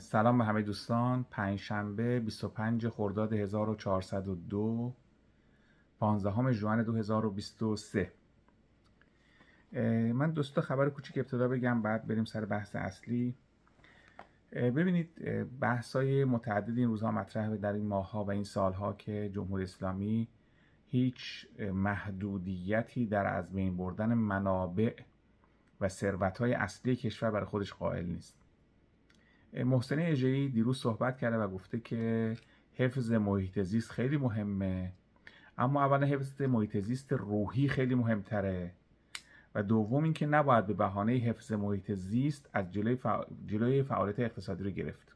سلام به همه دوستان پنجشنبه 25 خرداد 1402 15 ژوئن 2023 من دوستا خبر کوچیک ابتدا بگم بعد بریم سر بحث اصلی ببینید بحث های متعدد این روزها مطرح در این ماه و این ها که جمهوری اسلامی هیچ محدودیتی در از بین بردن منابع و ثروت های اصلی کشور برای خودش قائل نیست محسن اجهی دیروز صحبت کرده و گفته که حفظ محیط زیست خیلی مهمه اما اولا حفظ محیط زیست روحی خیلی مهمتره و دوم اینکه نباید به بهانه حفظ محیط زیست از جلوی, فعالیت اقتصادی رو گرفت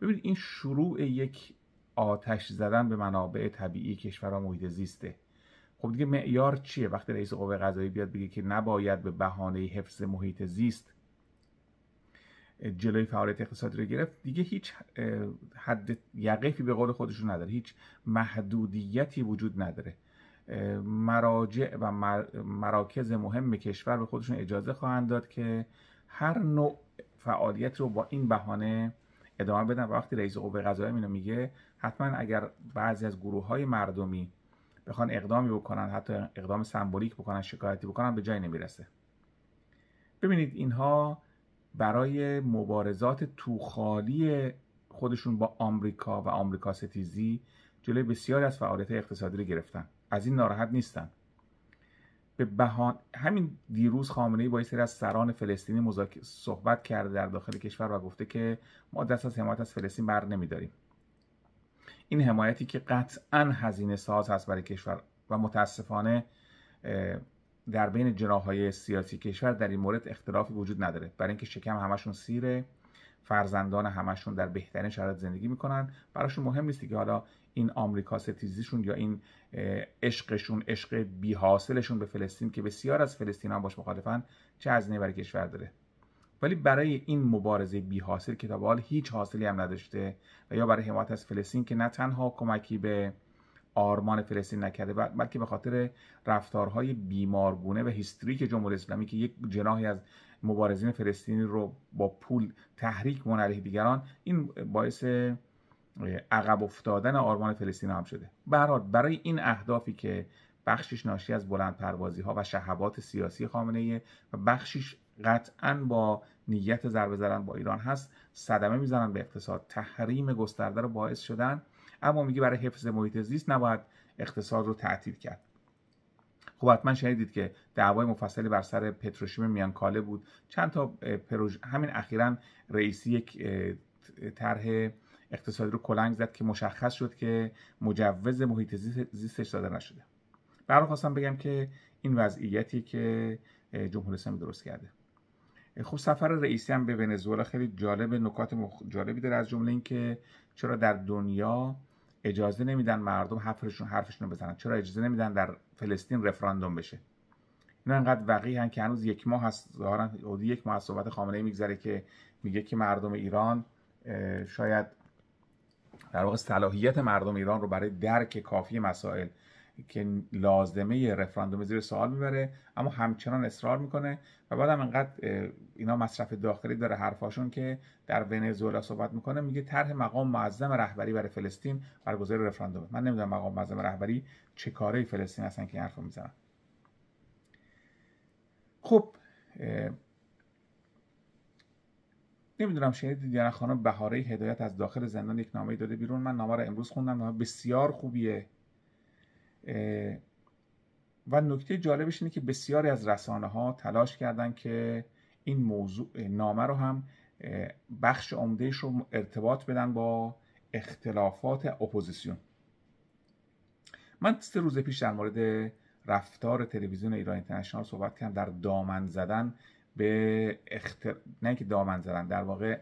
ببینید این شروع یک آتش زدن به منابع طبیعی کشور و محیط زیسته خب دیگه معیار چیه وقتی رئیس قوه قضایی بیاد بگه که نباید به بهانه حفظ محیط زیست جلوی فعالیت اقتصادی رو گرفت دیگه هیچ حد یقیفی به قول خودشون نداره هیچ محدودیتی وجود نداره مراجع و مراکز مهم کشور به خودشون اجازه خواهند داد که هر نوع فعالیت رو با این بهانه ادامه بدن و وقتی رئیس قوه قضاییه اینو میگه حتما اگر بعضی از گروه های مردمی بخوان اقدامی بکنن حتی اقدام سمبولیک بکنن شکایتی بکنن به جایی نمیرسه ببینید اینها برای مبارزات توخالی خودشون با آمریکا و آمریکا ستیزی جلوی بسیاری از فعالیت اقتصادی رو گرفتن از این ناراحت نیستن به بهان... همین دیروز خامنه ای با سری از سران فلسطینی صحبت کرده در داخل کشور و گفته که ما دست از حمایت از فلسطین بر نمیداریم این حمایتی که قطعا هزینه ساز هست برای کشور و متاسفانه در بین جناهای سیاسی کشور در این مورد اختلافی وجود نداره برای اینکه شکم همشون سیره فرزندان همشون در بهترین شرایط زندگی میکنن براشون مهم نیست که حالا این آمریکا ستیزیشون یا این عشقشون عشق بی حاصلشون به فلسطین که بسیار از فلسطین باش مخالفن چه از برای کشور داره ولی برای این مبارزه بی حاصل که تا حال هیچ حاصلی هم نداشته و یا برای حمایت از فلسطین که نه تنها کمکی به آرمان فلسطین نکرده بلکه به خاطر رفتارهای بیمارگونه و هیستوریک جمهوری اسلامی که یک جناحی از مبارزین فلسطینی رو با پول تحریک کنه علیه دیگران این باعث عقب افتادن آرمان فلسطین هم شده برای برای این اهدافی که بخشش ناشی از بلند پروازی ها و شهوات سیاسی خامنه و بخشش قطعا با نیت ضربه زدن با ایران هست صدمه میزنن به اقتصاد تحریم گسترده رو باعث شدن اما میگه برای حفظ محیط زیست نباید اقتصاد رو تعطیل کرد خب حتما شنیدید که دعوای مفصلی بر سر پتروشیم میانکاله بود چند تا پروژ... همین اخیرا رئیسی یک طرح اقتصادی رو کلنگ زد که مشخص شد که مجوز محیط زیستش داده نشده برای خواستم بگم که این وضعیتی که جمهوری اسلامی درست کرده خب سفر رئیسی هم به ونزوئلا خیلی جالب نکات مخ... جالبی داره از جمله اینکه چرا در دنیا اجازه نمیدن مردم حرفشون حرفشون بزنن چرا اجازه نمیدن در فلسطین رفراندوم بشه اینا انقدر هن که هنوز یک ماه هست ظاهرا حدود یک ماه از صحبت خامنه ای میگذره که میگه که مردم ایران شاید در واقع صلاحیت مردم ایران رو برای درک کافی مسائل که لازمه رفراندوم زیر سوال میبره اما همچنان اصرار میکنه و بعد هم انقدر اینا مصرف داخلی داره حرفاشون که در ونزوئلا صحبت میکنه میگه طرح مقام معظم رهبری برای فلسطین برگزاری رفراندوم من نمیدونم مقام معظم رهبری چه کاره فلسطین هستن که این حرفو میزنن خب نمیدونم شنیدید یا خانم بهاره هدایت از داخل زندان یک نامه داده بیرون من نامه رو امروز خوندم نامه بسیار خوبیه و نکته جالبش اینه که بسیاری از رسانه ها تلاش کردن که این موضوع نامه رو هم بخش عمدهش رو ارتباط بدن با اختلافات اپوزیسیون من سه روز پیش در مورد رفتار تلویزیون ایران اینترنشنال صحبت کردم در دامن زدن به اختر... نه که دامن زدن در واقع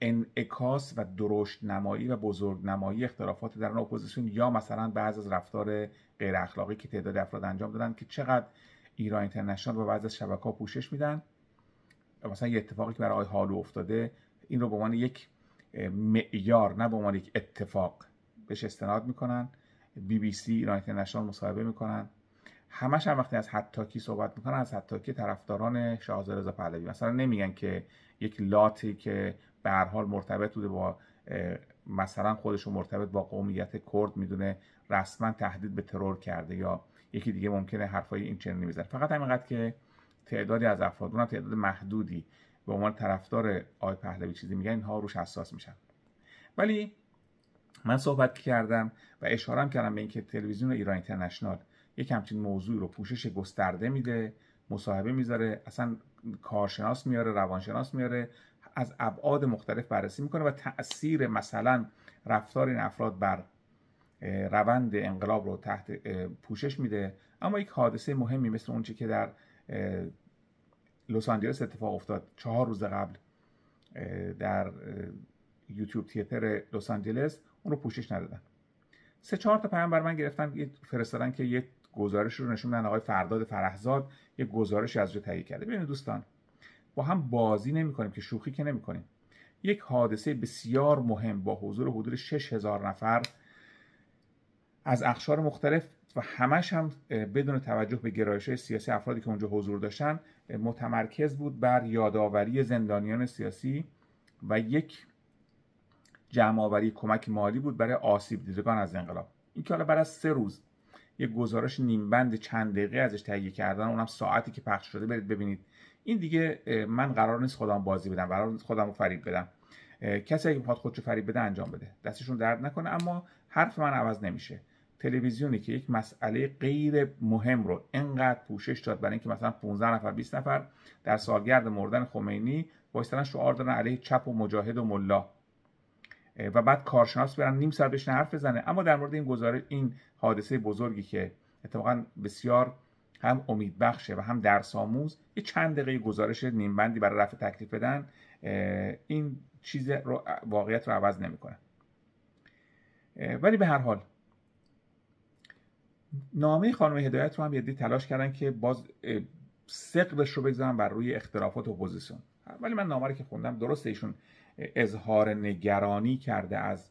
انعکاس و درشت نمایی و بزرگ نمایی اختلافات در اپوزیسیون یا مثلا بعض از رفتار غیر اخلاقی که تعداد افراد انجام دادن که چقدر ایران اینترنشنال و بعض از شبکه ها پوشش میدن مثلا یه اتفاقی که برای آقای حالو افتاده این رو به عنوان یک معیار نه به عنوان یک اتفاق بهش استناد میکنن بی بی سی ایران اینترنشنال مصاحبه میکنن همش هم وقتی از حتاکی صحبت میکنن از حتاکی طرفداران شاهزاده رضا پهلوی مثلا نمیگن که یک لاتی که به هر حال مرتبط بوده با مثلا خودش مرتبط با قومیت کرد میدونه رسما تهدید به ترور کرده یا یکی دیگه ممکنه حرفای این چنینی میزنه فقط همینقدر که تعدادی از افراد تعداد محدودی به عنوان طرفدار آی پهلوی چیزی میگن اینها روش حساس میشن ولی من صحبت کردم و اشارم کردم به اینکه تلویزیون ایران اینترنشنال یک همچین موضوع رو پوشش گسترده میده مصاحبه میذاره اصلا کارشناس میاره روانشناس میاره از ابعاد مختلف بررسی میکنه و تاثیر مثلا رفتار این افراد بر روند انقلاب رو تحت پوشش میده اما یک حادثه مهمی مثل اونچه که در لس آنجلس اتفاق افتاد چهار روز قبل در یوتیوب تیتر لس آنجلس اون رو پوشش ندادن سه چهار تا پیام بر من گرفتن فرستادن که یه گزارش رو نشون میدن آقای فرداد فرحزاد یه گزارش از جو تهیه کرده ببینید دوستان با هم بازی نمی کنیم که شوخی که نمی کنیم یک حادثه بسیار مهم با حضور حدود 6000 نفر از اخشار مختلف و همش هم بدون توجه به گرایش سیاسی افرادی که اونجا حضور داشتن متمرکز بود بر یادآوری زندانیان سیاسی و یک جمعآوری کمک مالی بود برای آسیب دیدگان از انقلاب این که حالا سه روز یه گزارش نیمبند چند دقیقه ازش تهیه کردن اونم ساعتی که پخش شده برید ببینید این دیگه من قرار نیست خودم بازی بدم قرار نیست خودم رو فریب بدم کسی اگه میخواد خودشو فریب بده انجام بده دستشون درد نکنه اما حرف من عوض نمیشه تلویزیونی که یک مسئله غیر مهم رو انقدر پوشش داد برای اینکه مثلا 15 نفر 20 نفر در سالگرد مردن خمینی وایسادن شعار دادن علیه چپ و مجاهد و ملا و بعد کارشناس برن نیم ساعت بشن حرف بزنه اما در مورد این گزارش این حادثه بزرگی که اتفاقا بسیار هم امید بخشه و هم درس آموز یه چند دقیقه گزارش نیم بندی برای رفع تکلیف بدن این چیز رو واقعیت رو عوض نمیکنه ولی به هر حال نامه خانم هدایت رو هم یه تلاش کردن که باز سقلش رو بگذارن بر روی اختلافات اپوزیسیون ولی من نامه رو که خوندم درسته ایشون اظهار نگرانی کرده از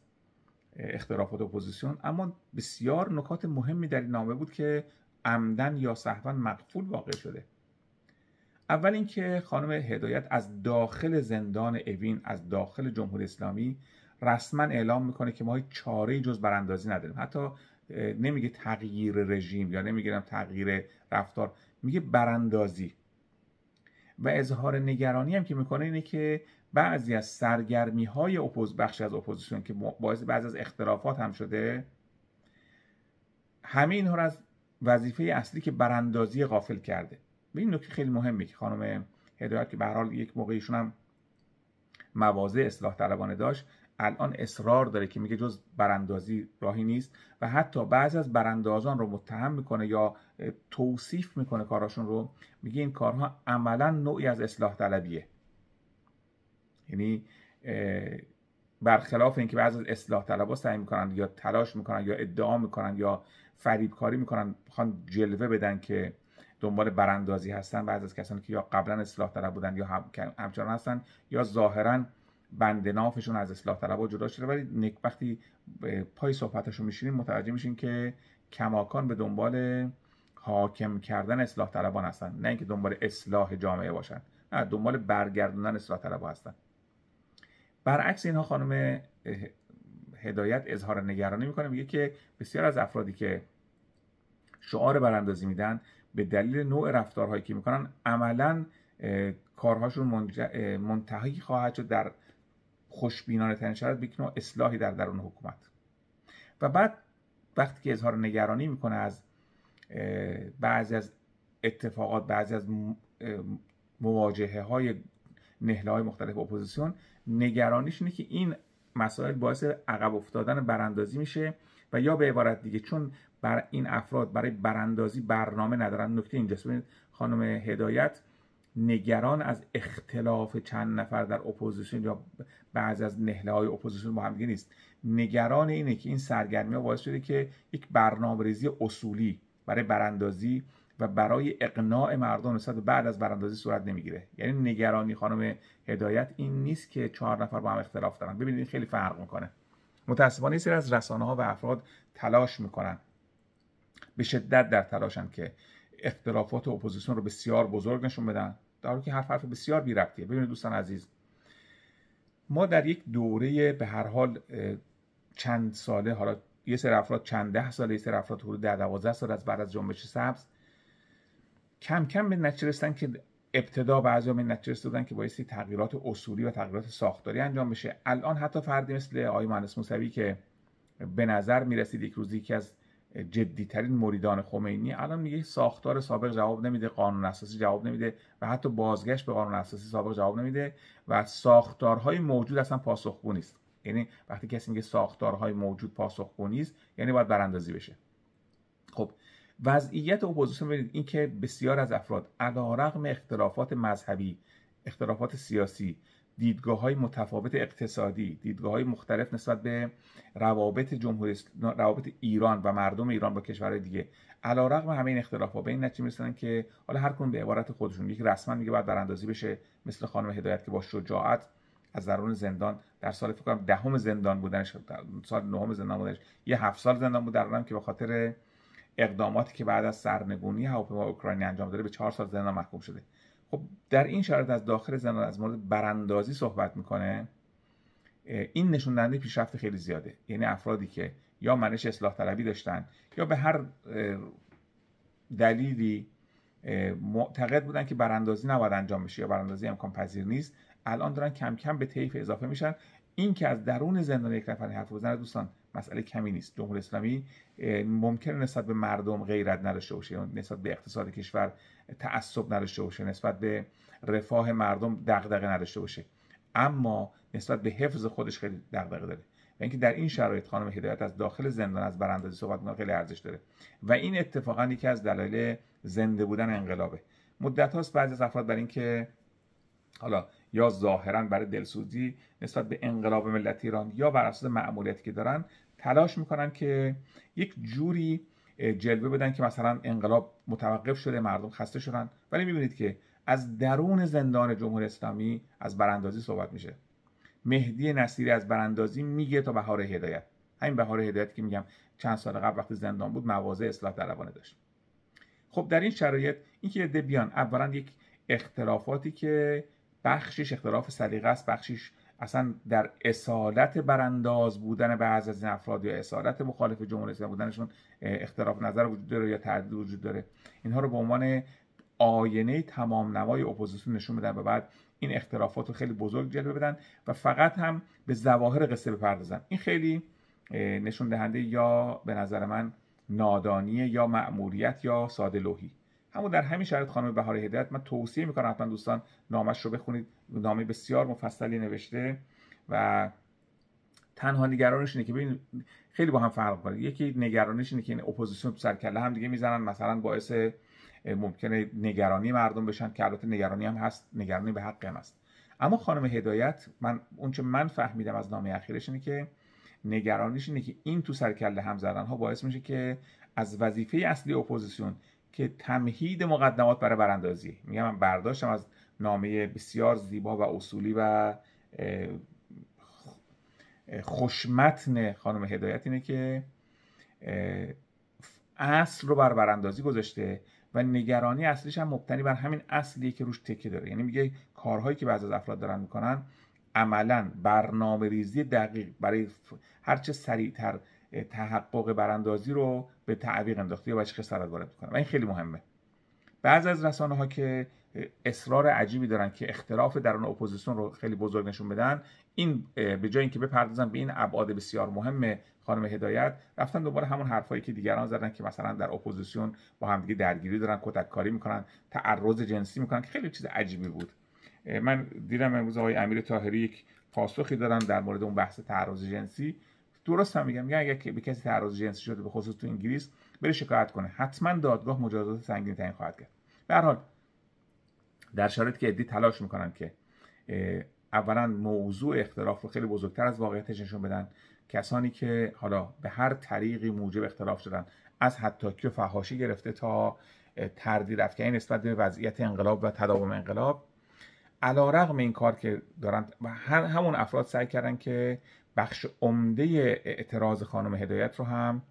اختلافات اپوزیسیون اما بسیار نکات مهمی در این نامه بود که عمدن یا صحبا مقفول واقع شده اول اینکه خانم هدایت از داخل زندان اوین از داخل جمهوری اسلامی رسما اعلام میکنه که ما چاره جز براندازی نداریم حتی نمیگه تغییر رژیم یا نمیگم تغییر رفتار میگه براندازی و اظهار نگرانی هم که میکنه اینه که بعضی از سرگرمی های اپوز بخش از اپوزیسیون که باعث بعض از اختلافات هم شده همه اینها رو از وظیفه اصلی که براندازی غافل کرده به این نکته خیلی مهمه که خانم هدایت که به حال یک موقعیشون هم مواضع اصلاح طلبانه داشت الان اصرار داره که میگه جز براندازی راهی نیست و حتی بعضی از براندازان رو متهم میکنه یا توصیف میکنه کاراشون رو میگه این کارها عملا نوعی از اصلاح طلبیه یعنی برخلاف اینکه بعضی از اصلاح طلبها سعی میکنن یا تلاش میکنن یا ادعا میکنن یا فریبکاری میکنن میخوان جلوه بدن که دنبال براندازی هستن بعضی از کسانی که یا قبلا اصلاح طلب بودن یا هم... همچنان هستن یا ظاهرا بند نافشون از اصلاح طلبها جدا شده ولی نک وقتی پای صحبتشون میشینیم متوجه میشین که کماکان به دنبال حاکم کردن اصلاح طلبان هستن نه اینکه دنبال اصلاح جامعه باشن نه دنبال برگردوندن اصلاح طلبها هستن برعکس اینها خانم هدایت اظهار نگرانی میکنه میگه که بسیار از افرادی که شعار براندازی میدن به دلیل نوع رفتارهایی که میکنن عملا کارهاشون منتهی خواهد شد در خوشبینانه ترین شرایط به نوع اصلاحی در درون حکومت و بعد وقتی که اظهار نگرانی میکنه از بعضی از اتفاقات بعضی از مواجهه های نهله های مختلف اپوزیسیون نگرانیش اینه که این مسائل باعث عقب افتادن براندازی میشه و یا به عبارت دیگه چون بر این افراد برای براندازی برنامه ندارن نکته اینجاست ببینید خانم هدایت نگران از اختلاف چند نفر در اپوزیسیون یا بعضی از نهله های اپوزیسیون با همدیگه نیست نگران اینه که این سرگرمی ها باعث شده که یک برنامه ریزی اصولی برای براندازی و برای اقناع مردم نسبت بعد از براندازی صورت نمیگیره یعنی نگرانی خانم هدایت این نیست که چهار نفر با هم اختلاف دارن ببینید خیلی فرق میکنه متاسفانه سری از رسانه ها و افراد تلاش میکنن به شدت در تلاشن که اختلافات اپوزیسیون رو بسیار بزرگ نشون بدن در که حرف حرف بسیار بی ربطیه ببینید دوستان عزیز ما در یک دوره به هر حال چند ساله حالا یه سری افراد چند ده ساله یه سری افراد حدود ده دوازده سال از بعد از جنبش سبز کم کم به نتیجه رسیدن که ابتدا بعضی به نتیجه رسیدن که بایستی تغییرات اصولی و تغییرات ساختاری انجام بشه الان حتی فردی مثل آقای مهندس موسوی که به نظر میرسید یک روزی که از جدیترین مریدان خمینی الان میگه ساختار سابق جواب نمیده قانون اساسی جواب نمیده و حتی بازگشت به قانون اساسی سابق جواب نمیده و ساختارهای موجود اصلا پاسخگو نیست یعنی وقتی کسی میگه ساختارهای موجود پاسخگو نیست یعنی باید براندازی بشه وضعیت اپوزیسیون ببینید که بسیار از افراد علیرغم اختلافات مذهبی اختلافات سیاسی دیدگاه های متفاوت اقتصادی دیدگاه های مختلف نسبت به روابط جمهوری روابط ایران و مردم ایران با کشورهای دیگه علی رغم همه این اختلافات به این نتیجه میرسن که حالا هر کنون به عبارت خودشون یک رسما میگه باید براندازی بشه مثل خانم هدایت که با شجاعت از درون زندان در سال فکر کنم دهم زندان بودنش سال نهم زندان بودنش یه هفت سال زندان بود در که به خاطر اقداماتی که بعد از سرنگونی هواپیما اوکراینی انجام داره به چهار سال زندان محکوم شده خب در این شرایط از داخل زندان از مورد براندازی صحبت میکنه این نشون دهنده پیشرفت خیلی زیاده یعنی افرادی که یا منش اصلاح طلبی داشتن یا به هر دلیلی معتقد بودن که براندازی نباید انجام بشه یا براندازی امکان پذیر نیست الان دارن کم کم به طیف اضافه میشن این که از درون زندان یک نفر حرف بزنه دوستان مسئله کمی نیست جمهوری اسلامی ممکن نسبت به مردم غیرت نداشته باشه نسبت به اقتصاد کشور تعصب نداشته باشه نسبت به رفاه مردم دغدغه نداشته باشه اما نسبت به حفظ خودش خیلی دغدغه داره و اینکه در این شرایط خانم هدایت از داخل زندان از براندازی صحبت خیلی ارزش داره و این اتفاقا یکی از دلایل زنده بودن انقلابه مدت هاست بعضی از افراد بر اینکه حالا یا ظاهرا برای دلسوزی نسبت به انقلاب ملت ایران یا بر اساس معمولیتی که دارن تلاش میکنن که یک جوری جلوه بدن که مثلا انقلاب متوقف شده مردم خسته شدن ولی میبینید که از درون زندان جمهوری اسلامی از براندازی صحبت میشه مهدی نصیری از براندازی میگه تا بهار هدایت همین بهار هدایت که میگم چند سال قبل وقتی زندان بود مواضع اصلاح طلبانه داشت خب در این شرایط اینکه عده بیان اولا یک اختلافاتی که بخشیش اختلاف سلیقه است بخشیش اصلا در اصالت برانداز بودن بعض از این افراد یا اصالت مخالف جمهوری اسلامی بودنشون اختلاف نظر وجود داره یا تردید وجود داره اینها رو به عنوان آینه تمام نمای اپوزیسیون نشون بدن و بعد این اختلافات رو خیلی بزرگ جلوه بدن و فقط هم به ظواهر قصه بپردازن این خیلی نشون دهنده یا به نظر من نادانی یا معموریت یا ساده لوحی اما در همین شرایط خانم بهار هدایت من توصیه میکنم حتما دوستان نامش رو بخونید نامه بسیار مفصلی نوشته و تنها نگرانش اینه که ببین خیلی با هم فرق داره یکی نگرانش اینه که این اپوزیسیون سر کله هم دیگه میزنن مثلا باعث ممکنه نگرانی مردم بشن که البته نگرانی هم هست نگرانی به حق هم هست اما خانم هدایت من اونچه من فهمیدم از نامه اخیرش اینه که نگرانیش اینه که این تو سرکله هم زدن ها باعث میشه که از وظیفه اصلی اپوزیسیون که تمهید مقدمات برای براندازی میگم من برداشتم از نامه بسیار زیبا و اصولی و خوشمتن خانم هدایت اینه که اصل رو بر براندازی گذاشته و نگرانی اصلیش هم مبتنی بر همین اصلیه که روش تکه داره یعنی میگه کارهایی که بعضی از افراد دارن میکنن عملا برنامه ریزی دقیق برای هرچه سریعتر تحقق براندازی رو به تعویق انداخته یا بچه خسارت وارد کنه و این خیلی مهمه بعض از رسانه ها که اصرار عجیبی دارن که اختلاف درون اپوزیسیون رو خیلی بزرگ نشون بدن این به جای اینکه بپردازن به این ابعاد بسیار مهم خانم هدایت رفتن دوباره همون حرفایی که دیگران زدن که مثلا در اپوزیسیون با همدیگه درگیری دارن کتک کاری میکنن تعرض جنسی میکنن که خیلی چیز عجیبی بود من دیدم امروز آقای امیر طاهری یک پاسخی در مورد اون بحث تعرض جنسی درست هم میگم میگم یعنی اگر که به کسی تعرض جنسی شده به خصوص تو انگلیس بره شکایت کنه حتما دادگاه مجازات سنگین تعیین خواهد کرد به هر حال در شرایطی که ادی تلاش میکنن که اولا موضوع اختلاف رو خیلی بزرگتر از واقعیتش نشون بدن کسانی که حالا به هر طریقی موجب اختلاف شدن از حتی که فحاشی گرفته تا تردید افکنی نسبت به وضعیت انقلاب و تداوم انقلاب علا این کار که دارن و همون افراد سعی کردن که بخش عمده اعتراض خانم هدایت رو هم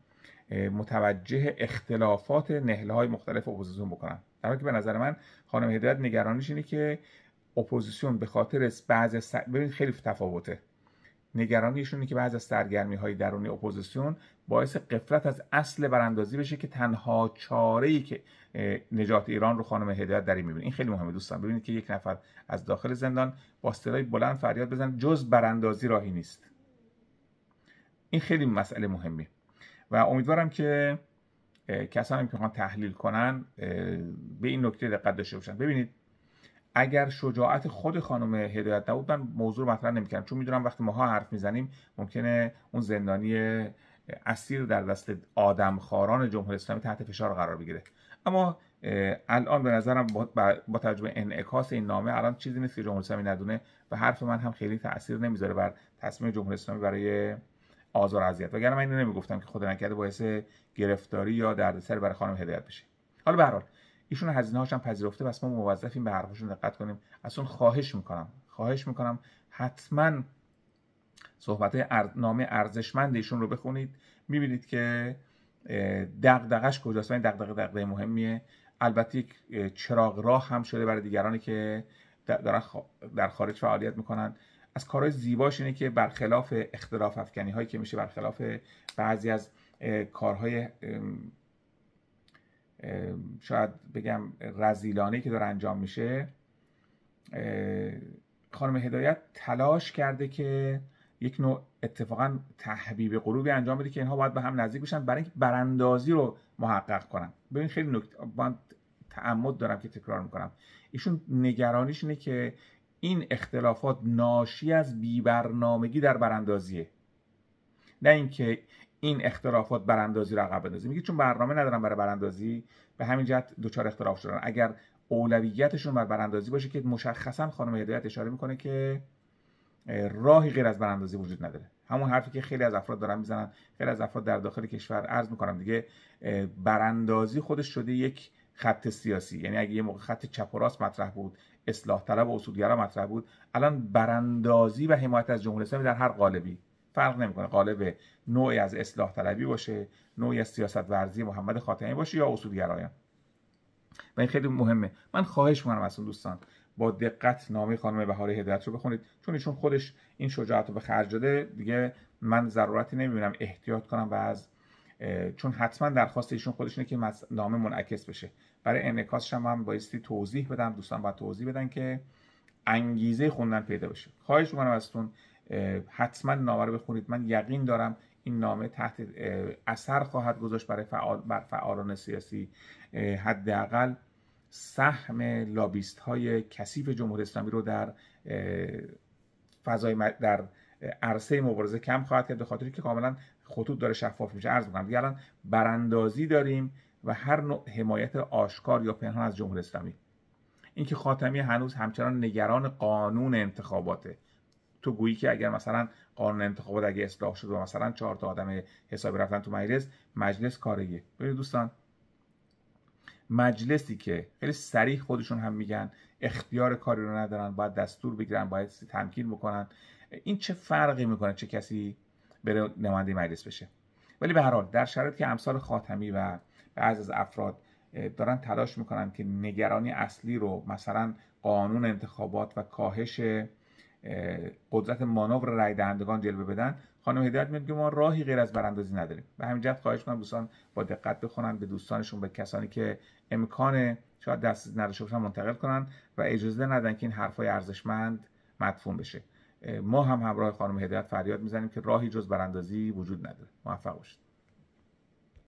متوجه اختلافات نهله های مختلف اپوزیسیون بکنن در حالی که به نظر من خانم هدایت نگرانیش اینه که اپوزیسیون به خاطر بعض س... خیلی تفاوته نگرانیشون که بعض از سرگرمی های درونی اپوزیسیون باعث قفلت از اصل براندازی بشه که تنها چاره ای که نجات ایران رو خانم هدایت در این میبینه این خیلی مهمه دوستان ببینید که یک نفر از داخل زندان با صدای بلند فریاد بزن جز براندازی راهی نیست این خیلی مسئله مهمی و امیدوارم که کسانی که میخوان تحلیل کنن به این نکته دقت داشته باشن ببینید اگر شجاعت خود خانم هدایت نبود من موضوع رو مطرح نمیکردم چون میدونم وقتی ماها حرف میزنیم ممکنه اون زندانی اسیر در دست آدمخواران جمهوری اسلامی تحت فشار قرار بگیره اما الان به نظرم با تجربه انعکاس این نامه الان چیزی نیست که جمهوری اسلامی ندونه و حرف من هم خیلی تاثیر نمیذاره بر تصمیم جمهوری اسلامی برای آزار اذیت وگرنه من اینو نمیگفتم که خود نکرده باعث گرفتاری یا دردسر برای خانم هدایت بشه حالا به هر حال ایشون هزینه هاشم پذیرفته بس ما موظفیم به حرفشون دقت کنیم اصلا خواهش میکنم خواهش میکنم حتما صحبت های نامه ارزشمند ایشون رو بخونید میبینید که دغدغش کجاست این دغدغه دغدغه مهمیه البته یک چراغ راه هم شده برای دیگرانی که در خارج فعالیت میکنن از کارهای زیباش اینه که برخلاف اختلاف افکنی هایی که میشه برخلاف بعضی از کارهای شاید بگم رزیلانه که داره انجام میشه خانم هدایت تلاش کرده که یک نوع اتفاقا تحبیب قروبی انجام بده که اینها باید به هم نزدیک بشن برای اینکه براندازی رو محقق کنن ببین خیلی نکته من تعمد دارم که تکرار میکنم ایشون نگرانیش اینه که این اختلافات ناشی از بیبرنامگی در براندازیه نه اینکه این اختلافات براندازی را عقب بندازه میگه چون برنامه ندارن برای براندازی به همین جهت دوچار اختلاف شدن اگر اولویتشون بر براندازی باشه که مشخصا خانم هدایت اشاره میکنه که راهی غیر از براندازی وجود نداره همون حرفی که خیلی از افراد دارن میزنن خیلی از افراد در داخل کشور عرض میکنم دیگه براندازی خودش شده یک خط سیاسی یعنی اگه یه موقع خط چپ و راست مطرح بود اصلاح طلب و اصولگرا مطرح بود الان براندازی و حمایت از جمهوری اسلامی در هر قالبی فرق نمیکنه قالب نوعی از اصلاح طلبی باشه نوعی از سیاست ورزی محمد خاتمی باشه یا اصولگرایان و این خیلی مهمه من خواهش میکنم از دوستان با دقت نامه خانم بهاره هدایت رو بخونید چون ایشون خودش این شجاعت رو به خرج داده دیگه من ضرورتی نمیبینم احتیاط کنم و از چون حتما درخواست ایشون خودش اینه که نامه منعکس بشه برای انعکاسش هم من بایستی توضیح بدم دوستان باید توضیح بدن که انگیزه خوندن پیدا بشه خواهش میکنم ازتون حتما نامه رو بخونید من یقین دارم این نامه تحت اثر خواهد گذاشت برای فعال بر فعالان سیاسی حداقل سهم لابیست های کثیف جمهوری اسلامی رو در فضای در عرصه مبارزه کم خواهد کرد به خاطری که کاملا خطوط داره شفاف میشه عرض میکنم براندازی داریم و هر نوع حمایت آشکار یا پنهان از جمهوری اسلامی اینکه خاتمی هنوز همچنان نگران قانون انتخاباته تو گویی که اگر مثلا قانون انتخابات اگه اصلاح شد و مثلا چهار تا آدم حسابی رفتن تو مجلس مجلس کاریه. ببینید دوستان مجلسی که خیلی سریع خودشون هم میگن اختیار کاری رو ندارن باید دستور بگیرن باید تمکین میکنن این چه فرقی میکنه چه کسی بره نماینده مجلس بشه ولی به هر حال در شرایطی که امثال خاتمی و بعض از افراد دارن تلاش میکنن که نگرانی اصلی رو مثلا قانون انتخابات و کاهش قدرت مانور رای دهندگان جلوه بدن خانم هدایت میگه ما راهی غیر از براندازی نداریم به همین جهت خواهش کنم دوستان با دقت بخونن به دوستانشون به کسانی که امکان شاید دست نداشته باشن منتقل کنن و اجازه ندن که این حرفای ارزشمند مدفون بشه ما هم همراه خانم هدایت فریاد میزنیم که راهی جز براندازی وجود نداره موفق باشید